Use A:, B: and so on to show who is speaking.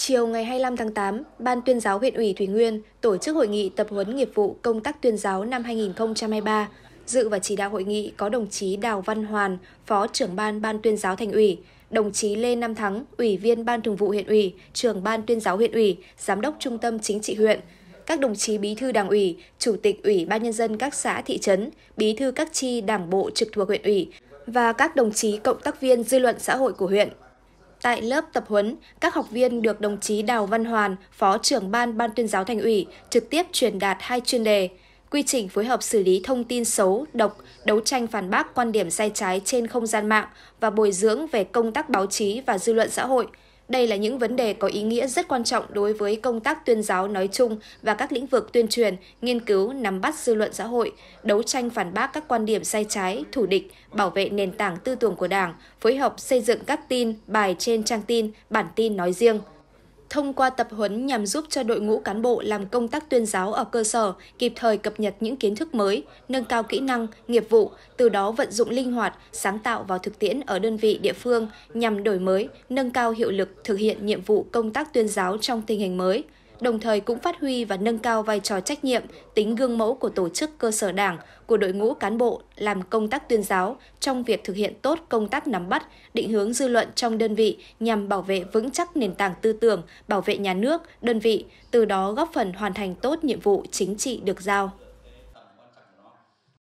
A: Chiều ngày 25 tháng 8, Ban tuyên giáo huyện ủy Thủy Nguyên tổ chức hội nghị tập huấn nghiệp vụ công tác tuyên giáo năm 2023. Dự và chỉ đạo hội nghị có đồng chí Đào Văn Hoàn, Phó trưởng ban Ban tuyên giáo thành ủy, đồng chí Lê Nam Thắng, Ủy viên Ban thường vụ huyện ủy, trưởng Ban tuyên giáo huyện ủy, Giám đốc Trung tâm Chính trị huyện, các đồng chí bí thư đảng ủy, chủ tịch ủy ban nhân dân các xã thị trấn, bí thư các chi đảng bộ trực thuộc huyện ủy và các đồng chí cộng tác viên dư luận xã hội của huyện. Tại lớp tập huấn, các học viên được đồng chí Đào Văn Hoàn, Phó trưởng ban Ban tuyên giáo thành ủy, trực tiếp truyền đạt hai chuyên đề quy trình phối hợp xử lý thông tin xấu, độc, đấu tranh phản bác quan điểm sai trái trên không gian mạng và bồi dưỡng về công tác báo chí và dư luận xã hội – đây là những vấn đề có ý nghĩa rất quan trọng đối với công tác tuyên giáo nói chung và các lĩnh vực tuyên truyền, nghiên cứu, nắm bắt dư luận xã hội, đấu tranh phản bác các quan điểm sai trái, thủ địch, bảo vệ nền tảng tư tưởng của Đảng, phối hợp xây dựng các tin, bài trên trang tin, bản tin nói riêng – thông qua tập huấn nhằm giúp cho đội ngũ cán bộ làm công tác tuyên giáo ở cơ sở kịp thời cập nhật những kiến thức mới, nâng cao kỹ năng, nghiệp vụ, từ đó vận dụng linh hoạt, sáng tạo vào thực tiễn ở đơn vị địa phương nhằm đổi mới, nâng cao hiệu lực thực hiện nhiệm vụ công tác tuyên giáo trong tình hình mới đồng thời cũng phát huy và nâng cao vai trò trách nhiệm, tính gương mẫu của tổ chức cơ sở đảng, của đội ngũ cán bộ làm công tác tuyên giáo trong việc thực hiện tốt công tác nắm bắt, định hướng dư luận trong đơn vị nhằm bảo vệ vững chắc nền tảng tư tưởng, bảo vệ nhà nước, đơn vị, từ đó góp phần hoàn thành tốt nhiệm vụ chính trị được giao.